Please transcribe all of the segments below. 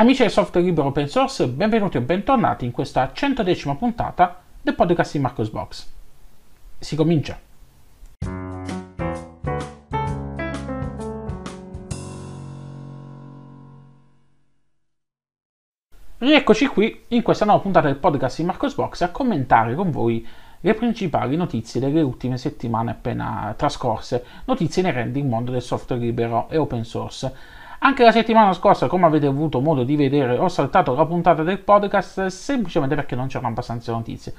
Amici del software libero open source, benvenuti o bentornati in questa 110 puntata del podcast di Marcos Box. Si comincia! Rieccoci qui in questa nuova puntata del podcast di Marcos Box a commentare con voi le principali notizie delle ultime settimane appena trascorse, notizie inerenti al mondo del software libero e open source. Anche la settimana scorsa, come avete avuto modo di vedere, ho saltato la puntata del podcast semplicemente perché non c'erano abbastanza notizie.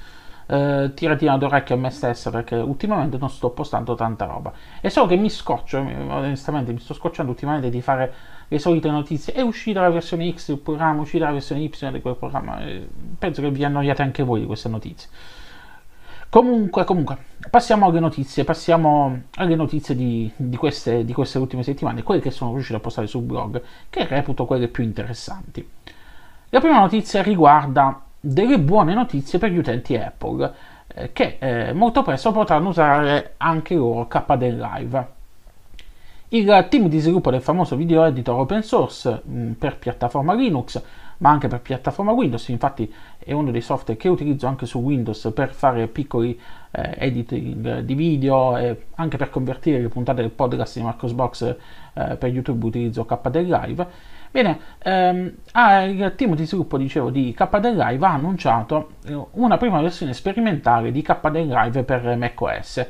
Eh, tiratina d'orecchio a me stessa perché ultimamente non sto postando tanta roba. E so che mi scoccio, eh, onestamente mi sto scocciando ultimamente di fare le solite notizie. È uscita la versione X del programma, è uscita la versione Y di quel programma. Eh, penso che vi annoiate anche voi di queste notizie. Comunque, comunque, passiamo alle notizie, passiamo alle notizie di, di, queste, di, queste, ultime settimane, quelle che sono riuscito a postare sul blog, che reputo quelle più interessanti. La prima notizia riguarda delle buone notizie per gli utenti Apple, eh, che eh, molto presto potranno usare anche loro KDE Live. Il team di sviluppo del famoso video editor open source mh, mm, per piattaforma Linux ma anche per piattaforma Windows, infatti è uno dei software che utilizzo anche su Windows per fare piccoli eh, editing di video e anche per convertire le puntate del podcast di Marcosbox eh, per YouTube utilizzo KDL Live. Bene, ehm, ah, il team di sviluppo, dicevo, di KDL Live ha annunciato eh, una prima versione sperimentale di KDL Live per macOS.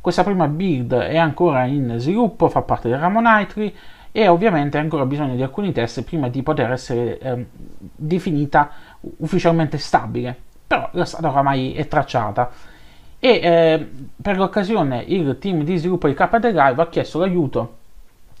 Questa prima build è ancora in sviluppo, fa parte del Ramonite e ovviamente ha ancora bisogno di alcuni test prima di poter essere eh, definita ufficialmente stabile, però la strada oramai è tracciata. E eh, per l'occasione il team di sviluppo di KD Live ha chiesto l'aiuto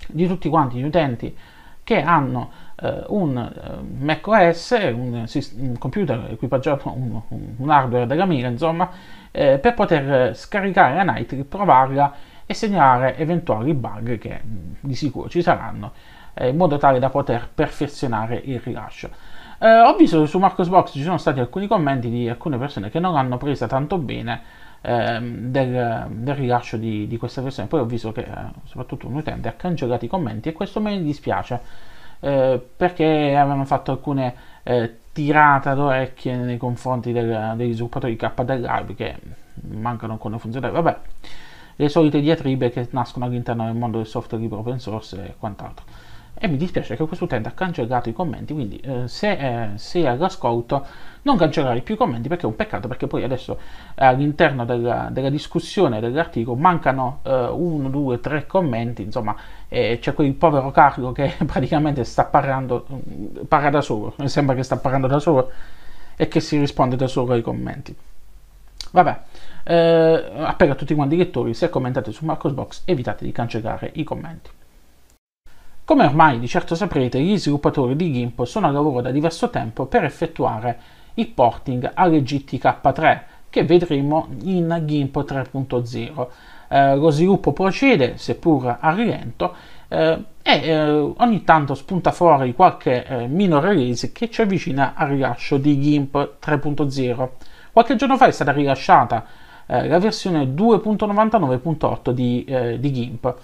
di tutti quanti gli utenti che hanno eh, un ehm, macOS, un, un, computer equipaggiato, un, un hardware della mira, insomma, eh, per poter eh, scaricare la Nightly, provarla e segnalare eventuali bug che mm, di sicuro ci saranno eh, in modo tale da poter perfezionare il rilascio. Eh, ho visto che su Marcosbox ci sono stati alcuni commenti di alcune persone che non hanno presa tanto bene ehm, del, del, rilascio di, di, questa versione. Poi ho visto che eh, soprattutto un utente ha cancellato i commenti e questo mi dispiace eh, perché avevano fatto alcune eh, tirate d'orecchie nei confronti del, degli sviluppatori K Live che mm, mancano con le funzioni. Vabbè le solite diatribe che nascono all'interno del mondo del software libero open source e quant'altro. E mi dispiace che questo utente ha cancellato i commenti, quindi eh, se eh, sei all'ascolto non cancellare più i commenti perché è un peccato, perché poi adesso eh, all'interno della, della, discussione dell'articolo mancano eh, uno, due, tre commenti, insomma c'è quel povero Carlo che praticamente sta parlando, mm, parla da solo, sembra che sta parlando da solo e che si risponde da solo ai commenti. Vabbè, eh, appello a tutti quanti i lettori, se commentate su Marcosbox evitate di cancellare i commenti. Come ormai di certo saprete, gli sviluppatori di GIMP sono al lavoro da diverso tempo per effettuare il porting a GTK3 che vedremo in GIMP 3.0. Eh, lo sviluppo procede, seppur a rilento, eh, e eh, ogni tanto spunta fuori qualche eh, minor release che ci avvicina al rilascio di GIMP 3.0. Qualche giorno fa è stata rilasciata eh, la versione 2.99.8 di, eh, di GIMP.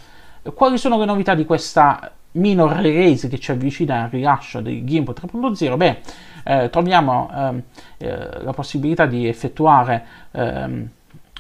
Quali sono le novità di questa minor release che ci avvicina al rilascio di GIMP 3.0? Beh, eh, troviamo ehm, eh, la possibilità di effettuare ehm,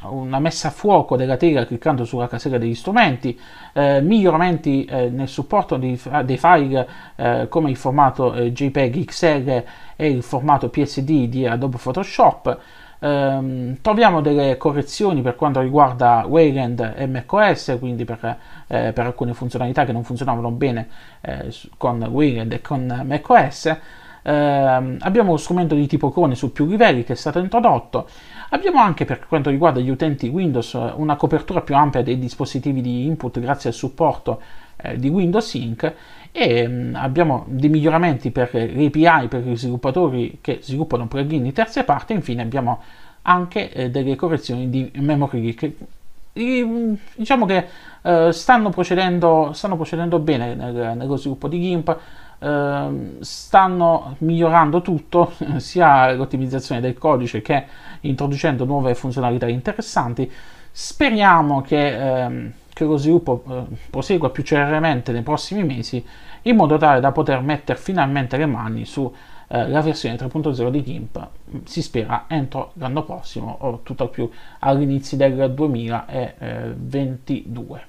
una messa a fuoco della tela cliccando sulla casella degli strumenti, eh, miglioramenti eh, nel supporto dei, dei file eh, come il formato eh, JPEG XL e il formato PSD di Adobe Photoshop, ehm, troviamo delle correzioni per quanto riguarda Wayland e macOS, quindi per, eh, per, alcune funzionalità che non funzionavano bene eh, con Wayland e con macOS. Ehm, abbiamo lo strumento di tipo clone su più livelli che è stato introdotto. Abbiamo anche per quanto riguarda gli utenti Windows una copertura più ampia dei dispositivi di input grazie al supporto eh, di Windows Inc e mm, abbiamo dei miglioramenti per le API per gli sviluppatori che sviluppano plugin di terze parti infine abbiamo anche eh, delle correzioni di memory leak mm, diciamo che eh, stanno, procedendo, stanno, procedendo, bene nel, nello sviluppo di GIMP eh, stanno migliorando tutto sia l'ottimizzazione del codice che introducendo nuove funzionalità interessanti speriamo che eh, che lo sviluppo eh, prosegua più celermente nei prossimi mesi in modo tale da poter mettere finalmente le mani sulla eh, versione 3.0 di GIMP mm, si spera entro l'anno prossimo o tutto al più all'inizio del 2022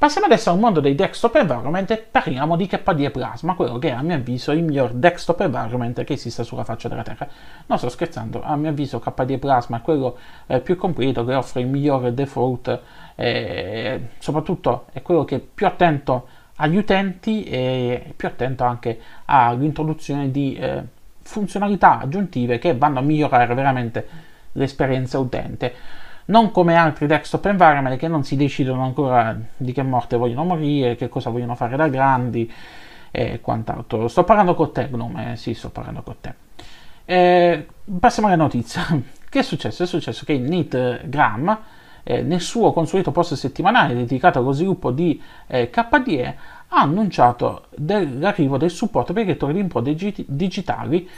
Passiamo adesso al mondo dei desktop environment e parliamo di KDE Plasma, quello che è a mio avviso il miglior desktop environment che esista sulla faccia della Terra. Non sto scherzando, a mio avviso KDE Plasma è quello eh, più completo, che offre il migliore default, eh, soprattutto è quello che è più attento agli utenti e più attento anche all'introduzione di eh, funzionalità aggiuntive che vanno a migliorare veramente l'esperienza utente non come altri desktop environment che non si decidono ancora di che morte vogliono morire, che cosa vogliono fare da grandi e quant'altro. Sto parlando con te, Gnome, eh, sì, sto parlando con te. Eh, passiamo alla notizia. che è successo? È successo che il NIT eh, nel suo consueto post settimanale dedicato allo sviluppo di eh, KDE, ha annunciato l'arrivo del supporto per i lettori di impronte digitali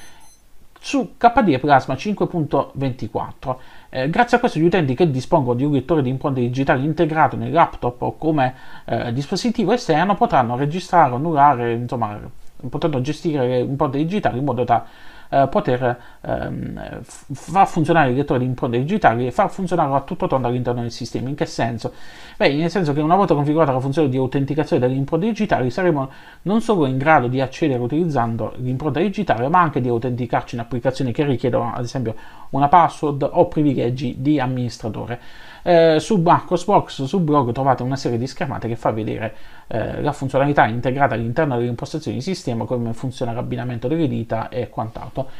su KDE Plasma 5.24 eh, grazie a questo gli utenti che dispongono di un lettore di impronte digitali integrato nel laptop o come eh, dispositivo esterno potranno registrare, annullare, insomma, potranno gestire le impronte digitali in modo da eh, poter ehm, far funzionare il lettori di impronte digitali e far funzionare a tutto tondo all'interno del sistema. In che senso? Beh, nel senso che una volta configurata la funzione di autenticazione delle impronte digitali saremo non solo in grado di accedere utilizzando l'impronta digitale, ma anche di autenticarci in applicazioni che richiedono ad esempio una password o privilegi di amministratore eh, su Marco Xbox, su blog trovate una serie di schermate che fa vedere eh, la funzionalità integrata all'interno delle impostazioni di sistema, come funziona l'abbinamento delle dita e quant'altro.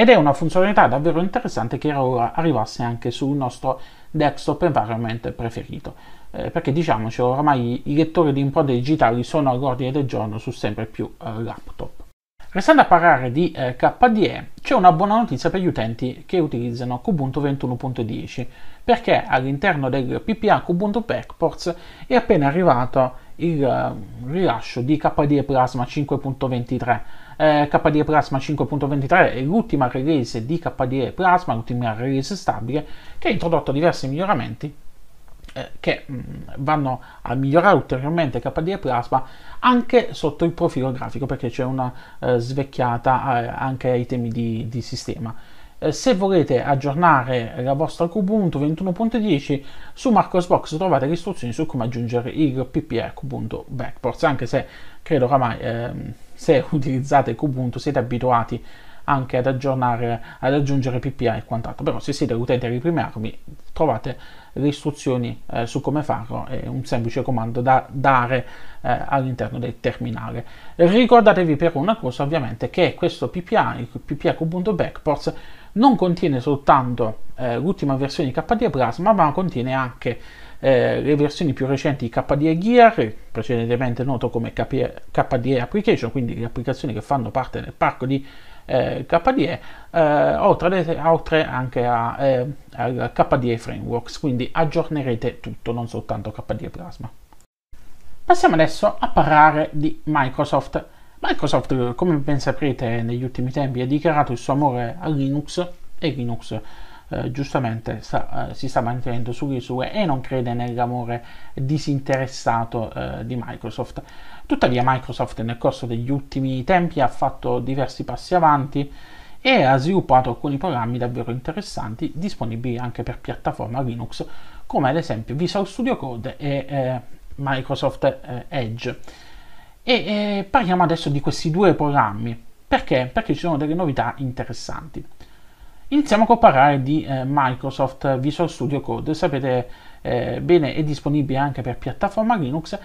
Ed è una funzionalità davvero interessante che ora arrivasse anche sul nostro desktop environment preferito. Eh, perché diciamoci, ormai i lettori di impronte digitali sono all'ordine del giorno su sempre più eh, laptop. Restando a parlare di eh, KDE, c'è una buona notizia per gli utenti che utilizzano Kubuntu 21.10, perché all'interno del PPA Kubuntu Backports è appena arrivato il uh, rilascio di KDE Plasma 5.23. Eh, KDE Plasma 5.23 è l'ultima release di KDE Plasma, l'ultima release stabile, che ha introdotto diversi miglioramenti eh, che mm, vanno a migliorare ulteriormente KDE Plasma anche sotto il profilo grafico perché c'è una eh, svecchiata eh, anche ai temi di, di sistema. Eh, se volete aggiornare la vostra Kubuntu 21.10 su Marcosbox trovate le istruzioni su come aggiungere il PPR Kubuntu Backports anche se credo oramai ehm, se utilizzate Kubuntu siete abituati a anche ad aggiornare, ad aggiungere PPA e quant'altro. Però se siete utenti di prime armi trovate le istruzioni eh, su come farlo è un semplice comando da dare eh, all'interno del terminale. Ricordatevi per una cosa ovviamente che questo PPA, il PPA Kubuntu Backports, non contiene soltanto eh, l'ultima versione di KDE Plasma, ma contiene anche eh, le versioni più recenti di KDE Gear, precedentemente noto come KDE Application, quindi le applicazioni che fanno parte del parco di eh, KDE, eh, oltre, oltre, anche a, eh, al KDE Frameworks, quindi aggiornerete tutto, non soltanto KDE Plasma. Passiamo adesso a parlare di Microsoft. Microsoft, come ben saprete, negli ultimi tempi ha dichiarato il suo amore a Linux e Linux eh, giustamente sta, eh, si sta mantenendo sulle sue e non crede nell'amore disinteressato eh, di Microsoft. Tuttavia Microsoft nel corso degli ultimi tempi ha fatto diversi passi avanti e ha sviluppato alcuni programmi davvero interessanti disponibili anche per piattaforma Linux come ad esempio Visual Studio Code e eh, Microsoft eh, Edge. E parliamo adesso di questi due programmi. Perché? Perché ci sono delle novità interessanti. Iniziamo col parlare di eh, Microsoft Visual Studio Code, sapete eh, bene è disponibile anche per piattaforma Linux e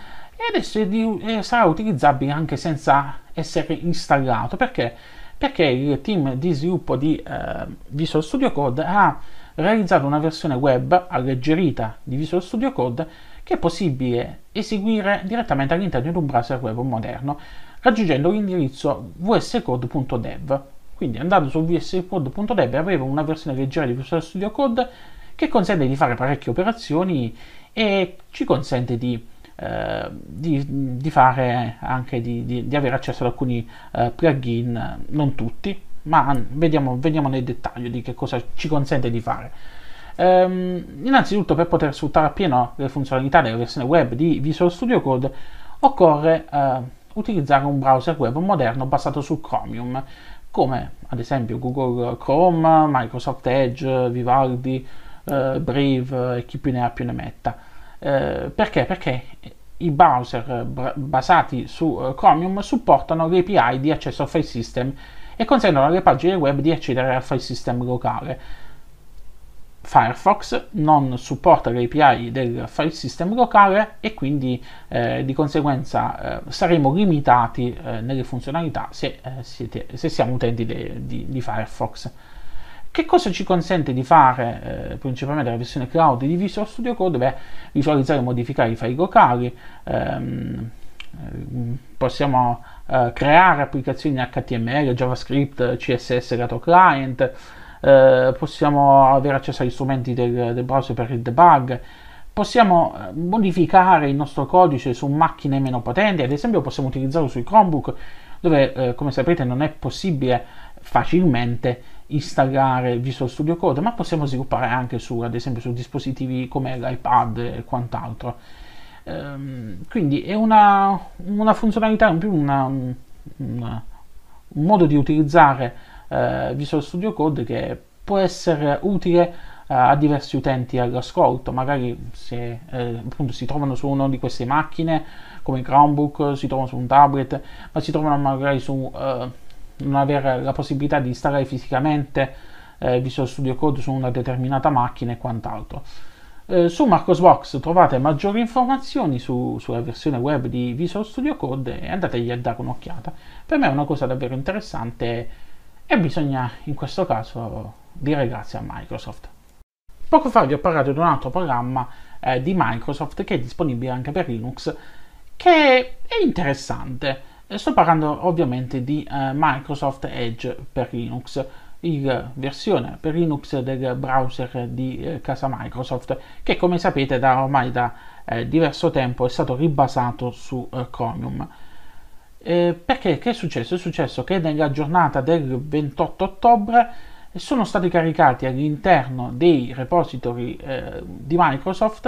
adesso di, eh, sarà utilizzabile anche senza essere installato perché? perché il team di sviluppo di eh, Visual Studio Code ha realizzato una versione web alleggerita di Visual Studio Code che è possibile eseguire direttamente all'interno di un browser web moderno raggiungendo l'indirizzo vscode.dev quindi andando su vscode.deb avevo una versione leggera di Visual Studio Code che consente di fare parecchie operazioni e ci consente di, eh, di, di fare anche di, di, avere accesso ad alcuni eh, plugin, non tutti, ma vediamo, vediamo, nel dettaglio di che cosa ci consente di fare. Ehm, innanzitutto per poter sfruttare appieno le funzionalità della versione web di Visual Studio Code occorre eh, utilizzare un browser web moderno basato su Chromium come ad esempio Google Chrome, Microsoft Edge, Vivaldi, eh, Brave e chi più ne ha più ne metta. Eh, perché? Perché i browser br- basati su eh, Chromium supportano le API di accesso al file system e consentono alle pagine web di accedere al file system locale. Firefox non supporta l'API del file system locale e quindi eh, di conseguenza eh, saremo limitati eh, nelle funzionalità se, eh, siete, se siamo utenti de, di, di, Firefox. Che cosa ci consente di fare eh, principalmente la versione cloud di Visual Studio Code? Beh, visualizzare e modificare i file locali, ehm, ehm possiamo eh, creare applicazioni in HTML, JavaScript, CSS, lato client, eh, possiamo avere accesso agli strumenti del, del browser per il debug, possiamo eh, modificare il nostro codice su macchine meno potenti, ad esempio possiamo utilizzarlo sui Chromebook dove eh, come sapete non è possibile facilmente installare Visual Studio Code, ma possiamo sviluppare anche su, ad esempio, su dispositivi come l'iPad e quant'altro. Ehm, quindi è una, una funzionalità in più, una, una, un modo di utilizzare eh, Visual Studio Code che può essere utile eh, a diversi utenti all'ascolto, magari se eh, si trovano su una di queste macchine come Chromebook, si trovano su un tablet, ma si trovano magari su eh, non avere la possibilità di installare fisicamente eh, Visual Studio Code su una determinata macchina e quant'altro. Eh, su Marcosbox trovate maggiori informazioni su, sulla versione web di Visual Studio Code e andategli a dare un'occhiata. Per me è una cosa davvero interessante e bisogna in questo caso dire grazie a Microsoft. Poco fa vi ho parlato di un altro programma eh, di Microsoft che è disponibile anche per Linux che è interessante. Eh, sto parlando ovviamente di eh, Microsoft Edge per Linux, la versione per Linux del browser di eh, casa Microsoft che come sapete da ormai da eh, diverso tempo è stato ribasato su eh, Chromium eh, perché che è successo? È successo che nella giornata del 28 ottobre eh, sono stati caricati all'interno dei repository eh, di Microsoft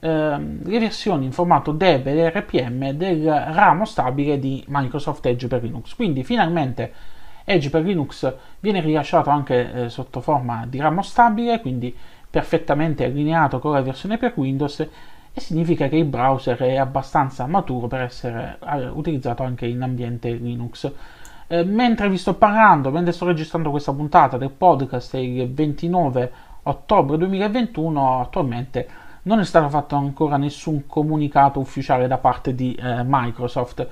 eh, le versioni in formato DEB e RPM del ramo stabile di Microsoft Edge per Linux. Quindi finalmente Edge per Linux viene rilasciato anche eh, sotto forma di ramo stabile, quindi perfettamente allineato con la versione per Windows e significa che il browser è abbastanza maturo per essere eh, utilizzato anche in ambiente Linux. Eh, mentre vi sto parlando, mentre sto registrando questa puntata del podcast il 29 ottobre 2021, attualmente non è stato fatto ancora nessun comunicato ufficiale da parte di eh, Microsoft,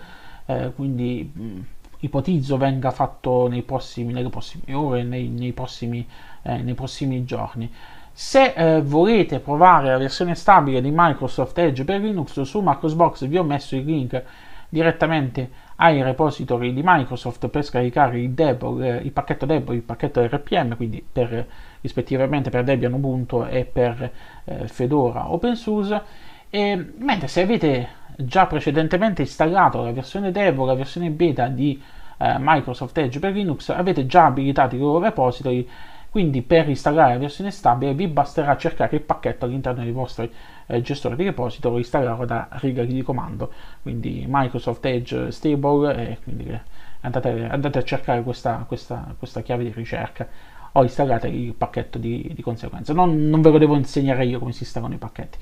eh, quindi mh, mm, ipotizzo venga fatto prossimi, nelle prossime ore, nei, nei, prossimi, eh, nei prossimi giorni. Se eh, volete provare la versione stabile di Microsoft Edge per Linux, su Marcosbox vi ho messo il link direttamente ai repository di Microsoft per scaricare il, Debol, eh, il pacchetto Debian e il pacchetto RPM, quindi per, rispettivamente per Debian Ubuntu e per eh, Fedora OpenSUSE. E, mentre se avete già precedentemente installato la versione Debian, la versione beta di eh, Microsoft Edge per Linux, avete già abilitato i loro repository quindi per installare la versione stabile vi basterà cercare il pacchetto all'interno dei vostri eh, gestori di repository e installarlo da riga di comando quindi Microsoft Edge eh, Stable e quindi eh, andate, andate a cercare questa, questa, questa chiave di ricerca o installate il pacchetto di, di conseguenza non, non ve lo devo insegnare io come si installano i pacchetti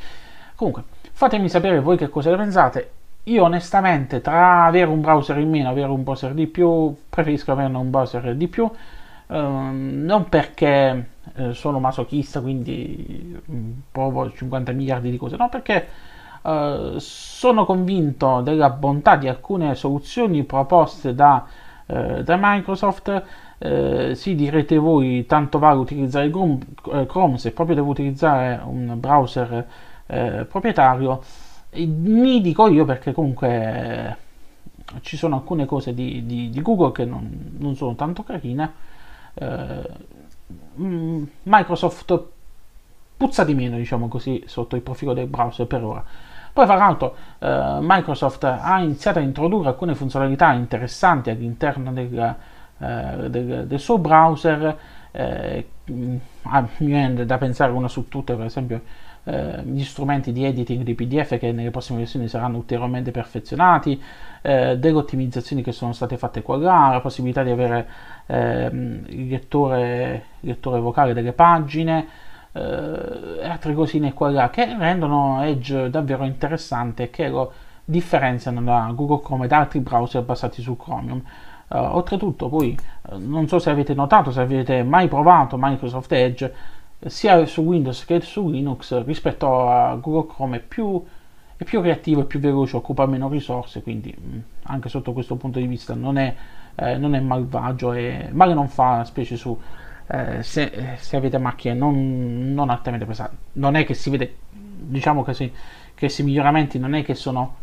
comunque fatemi sapere voi che cosa ne pensate io onestamente tra avere un browser in meno e avere un browser di più preferisco avere un browser di più Ehm, non perché eh, sono masochista, quindi mm, provo 50 miliardi di cose, no, perché eh, sono convinto della bontà di alcune soluzioni proposte da, eh, da Microsoft. Eh, sì, direte voi, tanto vale utilizzare Chrome, eh, se proprio devo utilizzare un browser proprietario. Mi dico io perché comunque ci sono alcune cose di, di, di Google che non, non sono tanto carine eh, mm, Microsoft puzza di meno, diciamo così, sotto il profilo del browser per ora. Poi, fra l'altro, eh, Microsoft ha iniziato a introdurre alcune funzionalità interessanti all'interno del, eh, del, del suo browser. Eh, mm, a ah, mio end da pensare una su tutte, per esempio, eh, gli strumenti di editing di PDF che nelle prossime versioni saranno ulteriormente perfezionati, eh, delle ottimizzazioni che sono state fatte qua là, la possibilità di avere ehm, il lettore, lettore, vocale delle pagine eh, altre cosine qua là che rendono Edge davvero interessante e che lo differenziano da Google Chrome e da altri browser basati su Chromium. Uh, oltretutto, poi eh, non so se avete notato, se avete mai provato Microsoft Edge, sia su Windows che su Linux rispetto a Google Chrome è più, è più reattivo, è più veloce, occupa meno risorse, quindi mm, anche sotto questo punto di vista non è, eh, non è malvagio e male non fa, specie su eh, se, se, avete macchine non, non, altamente pesanti. Non è che si vede, diciamo così, che questi miglioramenti non è che sono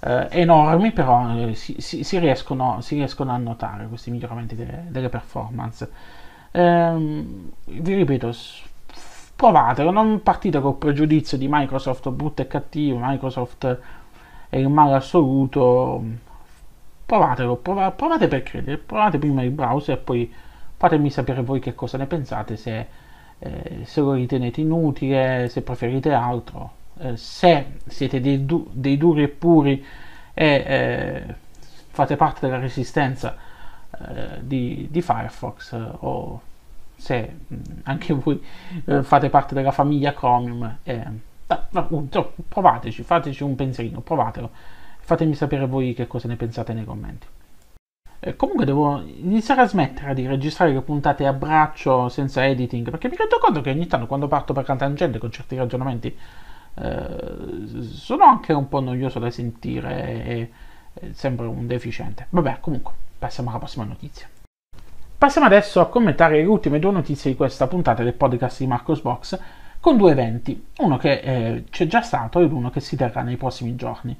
eh, enormi, però eh, si, si, si, riescono, si, riescono, a notare questi miglioramenti delle, delle performance. Ehm, vi ripeto, provatelo, non partite col pregiudizio di Microsoft brutto e cattivo, Microsoft è il male assoluto, provatelo, prova, provate per credere, provate prima il browser e poi fatemi sapere voi che cosa ne pensate, se, eh, se lo ritenete inutile, se preferite altro, eh, se siete dei, du- dei, duri e puri e eh, fate parte della resistenza eh, di, di Firefox eh, o se mm, anche voi eh, fate parte della famiglia Chromium, eh, appunto, ah, provateci, fateci un pensierino, provatelo. Fatemi sapere voi che cosa ne pensate nei commenti. Eh, comunque devo iniziare a smettere di registrare le puntate a braccio senza editing, perché mi rendo conto che ogni tanto quando parto per la con certi ragionamenti eh, sono anche un po' noioso da sentire e, e sembra un deficiente. Vabbè, comunque, passiamo alla prossima notizia. Passiamo adesso a commentare le ultime due notizie di questa puntata del podcast di Marcos Box con due eventi, uno che eh, c'è già stato e uno che si terrà nei prossimi giorni.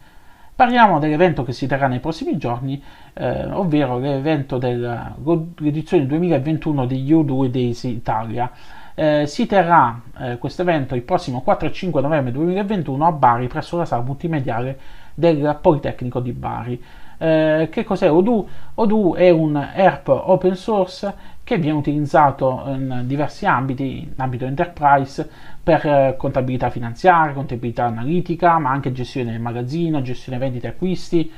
Parliamo dell'evento che si terrà nei prossimi giorni, eh, ovvero l'evento dell'edizione 2021 di U2 Days Italia. Eh, si terrà eh, questo evento il prossimo 4 e 5 novembre 2021 a Bari presso la sala multimediale del Politecnico di Bari. Eh, che cos'è Odoo? Odoo è un ERP open source che viene utilizzato in diversi ambiti, in ambito enterprise, per eh, contabilità finanziaria, contabilità analitica, ma anche gestione del magazzino, gestione vendite e acquisti,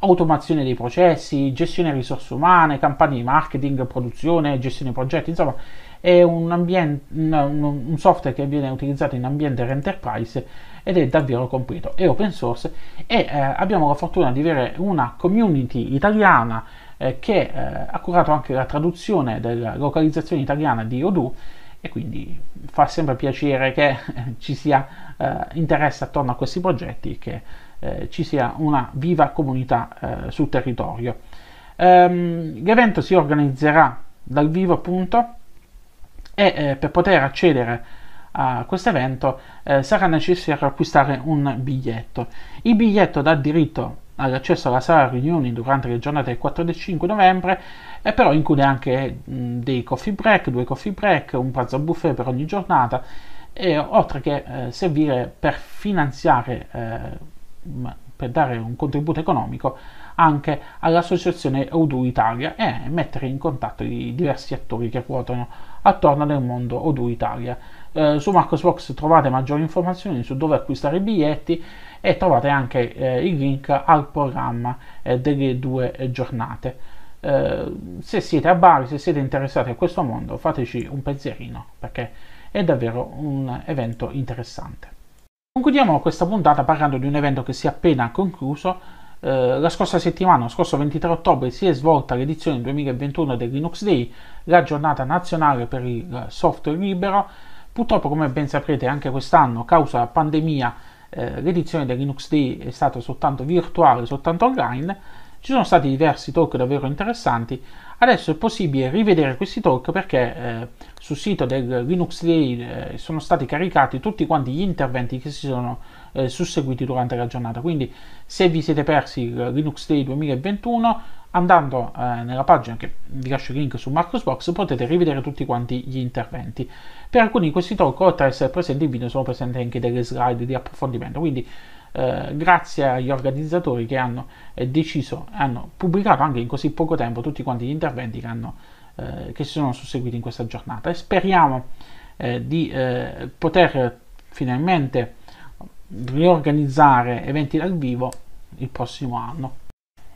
automazione dei processi, gestione risorse umane, campagne di marketing, produzione, gestione progetti, insomma è un, ambiente, un software che viene utilizzato in ambiente enterprise ed è davvero completo, è open source e eh, abbiamo la fortuna di avere una community italiana eh, che eh, ha curato anche la traduzione della localizzazione italiana di Odoo e quindi fa sempre piacere che eh, ci sia eh, interesse attorno a questi progetti, che ci sia una viva comunità sul territorio. Um, l'evento si organizzerà dal vivo appunto e eh, per poter accedere a questo evento eh, sarà necessario acquistare un biglietto. Il biglietto dà diritto all'accesso alla sala riunioni durante le giornate del 4 e del 5 novembre e eh, però include anche mh, mm, dei coffee break, due coffee break, un pranzo a buffet per ogni giornata e oltre che eh, servire per finanziare eh, per dare un contributo economico anche all'associazione Odoo Italia e mettere in contatto i diversi attori che ruotano attorno al mondo Odoo Italia. Eh, su Marcosbox trovate maggiori informazioni su dove acquistare i biglietti e trovate anche eh, il link al programma eh, delle due giornate. Eh, se siete a Bari, se siete interessati a questo mondo, fateci un pensierino perché è davvero un evento interessante. Concludiamo questa puntata parlando di un evento che si è appena concluso. Uh, la scorsa settimana, lo scorso 23 ottobre, si è svolta l'edizione 2021 del Linux Day, la giornata nazionale per il eh, software libero. Purtroppo, come ben saprete, anche quest'anno, a causa della pandemia, eh, l'edizione del Linux Day è stata soltanto virtuale, soltanto online ci sono stati diversi talk davvero interessanti, adesso è possibile rivedere questi talk perché eh, sul sito del Linux Day eh, sono stati caricati tutti quanti gli interventi che si sono eh, susseguiti durante la giornata. Quindi se vi siete persi il eh, Linux Day 2021, andando eh, nella pagina che vi lascio il link su Marcosbox potete rivedere tutti quanti gli interventi. Per alcuni di questi talk, oltre ad essere presenti in video, sono presenti anche delle slide di approfondimento, quindi eh, grazie agli organizzatori che hanno eh, deciso, hanno pubblicato anche in così poco tempo tutti quanti gli interventi che, hanno, eh, che si sono susseguiti in questa giornata e speriamo eh, di eh, poter finalmente riorganizzare eventi dal vivo il prossimo anno.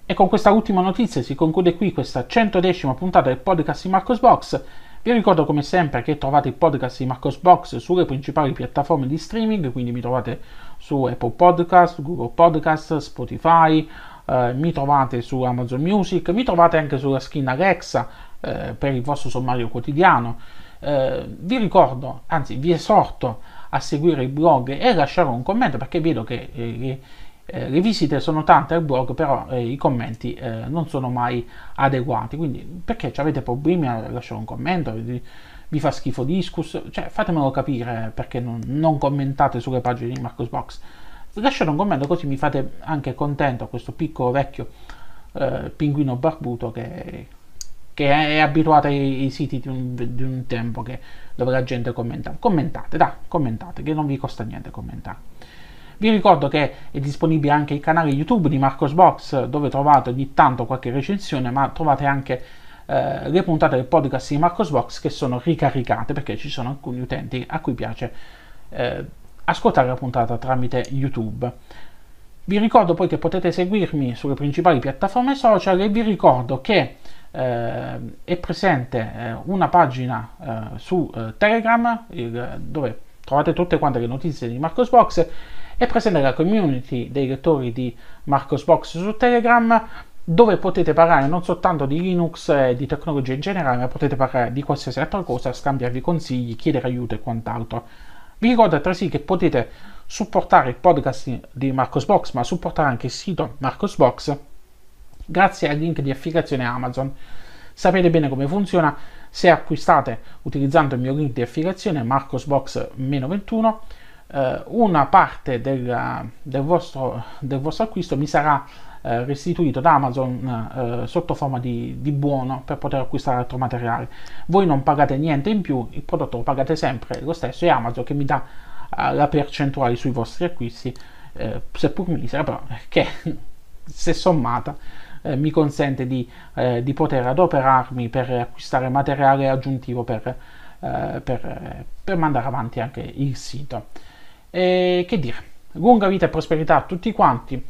E con questa ultima notizia si conclude qui questa 110 puntata del podcast di Marcos Box. Vi ricordo come sempre che trovate il podcast di Marcos Box sulle principali piattaforme di streaming, quindi mi trovate su Apple Podcast, Google Podcast, Spotify, eh, mi trovate su Amazon Music, mi trovate anche sulla skin Alexa eh, per il vostro sommario quotidiano. Eh, vi ricordo, anzi vi esorto a seguire il blog e lasciare un commento perché vedo che eh, le, eh, le visite sono tante al blog, però eh, i commenti non sono mai adeguati. Quindi perché avete problemi a lasciare un commento? vi fa schifo Discus, cioè fatemelo capire perché non, non commentate sulle pagine di Marcosbox. Lasciate un commento così mi fate anche contento a questo piccolo vecchio eh, pinguino barbuto che, che è abituato ai, ai siti di un, di un, tempo che, dove la gente commentava. Commentate, dai, commentate, che non vi costa niente commentare. Vi ricordo che è disponibile anche il canale YouTube di Marcosbox dove trovate ogni tanto qualche recensione, ma trovate anche eh, le puntate del podcast di Marcos Vox che sono ricaricate perché ci sono alcuni utenti a cui piace eh, ascoltare la puntata tramite YouTube. Vi ricordo poi che potete seguirmi sulle principali piattaforme social e vi ricordo che eh, è presente eh, una pagina eh, su eh, Telegram il, dove trovate tutte quante le notizie di Marcos Box è presente la community dei lettori di Marcos Box su Telegram dove potete parlare non soltanto di Linux e di tecnologia in generale, ma potete parlare di qualsiasi altra cosa, scambiarvi consigli, chiedere aiuto e quant'altro. Vi ricordo altresì che potete supportare il podcast di Marcosbox, ma supportare anche il sito Marcosbox grazie al link di affiliazione Amazon. Sapete bene come funziona, se acquistate utilizzando il mio link di affiliazione Marcosbox-21, eh, una parte del, del, vostro, del vostro acquisto mi sarà eh, restituito da Amazon eh, sotto forma di, di, buono per poter acquistare altro materiale. Voi non pagate niente in più, il prodotto lo pagate sempre lo stesso, è Amazon che mi dà eh, la percentuale sui vostri acquisti, eh, seppur misera, però eh, che se sommata mi consente di, di, poter adoperarmi per acquistare materiale aggiuntivo per, per, per mandare avanti anche il sito. E che dire, lunga vita e prosperità a tutti quanti.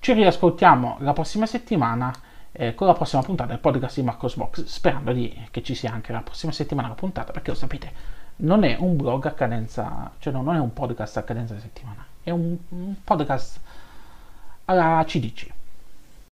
Ci riascoltiamo la prossima settimana eh, con la prossima puntata del podcast di Marcos Box, sperando di, che ci sia anche la prossima settimana la puntata, perché lo sapete, non è un blog a cadenza, cioè no, non è un podcast a cadenza settimana, è un, un podcast alla CDC.